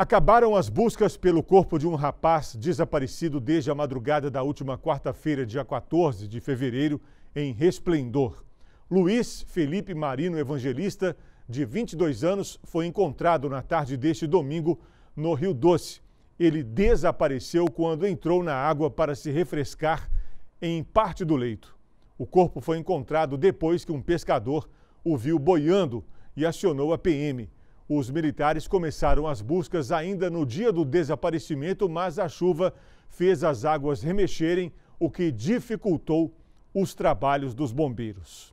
Acabaram as buscas pelo corpo de um rapaz desaparecido desde a madrugada da última quarta-feira, dia 14 de fevereiro, em Resplendor. Luiz Felipe Marino Evangelista, de 22 anos, foi encontrado na tarde deste domingo no Rio Doce. Ele desapareceu quando entrou na água para se refrescar em parte do leito. O corpo foi encontrado depois que um pescador o viu boiando e acionou a PM. Os militares começaram as buscas ainda no dia do desaparecimento, mas a chuva fez as águas remexerem, o que dificultou os trabalhos dos bombeiros.